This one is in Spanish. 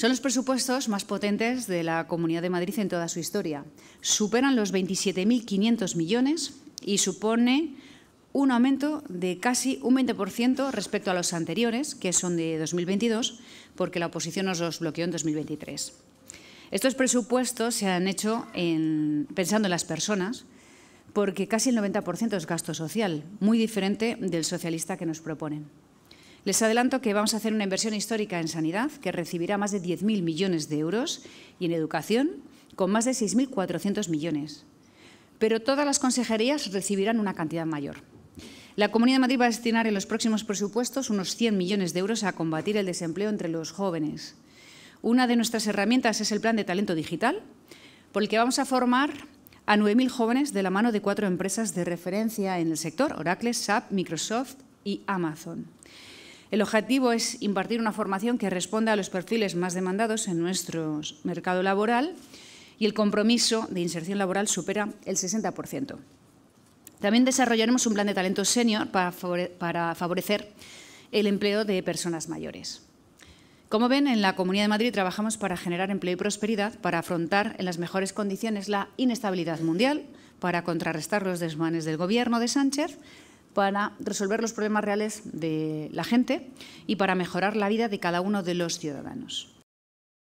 Son los presupuestos más potentes de la Comunidad de Madrid en toda su historia. Superan los 27.500 millones y supone un aumento de casi un 20% respecto a los anteriores, que son de 2022, porque la oposición nos los bloqueó en 2023. Estos presupuestos se han hecho pensando en las personas, porque casi el 90% es gasto social, muy diferente del socialista que nos proponen. Les adelanto que vamos a hacer una inversión histórica en sanidad que recibirá más de 10.000 millones de euros y en educación con más de 6.400 millones. Pero todas las consejerías recibirán una cantidad mayor. La Comunidad de Madrid va a destinar en los próximos presupuestos unos 100 millones de euros a combatir el desempleo entre los jóvenes. Una de nuestras herramientas es el Plan de Talento Digital, por el que vamos a formar a 9.000 jóvenes de la mano de cuatro empresas de referencia en el sector, Oracle, SAP, Microsoft y Amazon. El objetivo es impartir una formación que responda a los perfiles más demandados en nuestro mercado laboral y el compromiso de inserción laboral supera el 60%. También desarrollaremos un plan de talento senior para favorecer el empleo de personas mayores. Como ven, en la Comunidad de Madrid trabajamos para generar empleo y prosperidad, para afrontar en las mejores condiciones la inestabilidad mundial, para contrarrestar los desmanes del Gobierno de Sánchez para resolver los problemas reales de la gente y para mejorar la vida de cada uno de los ciudadanos.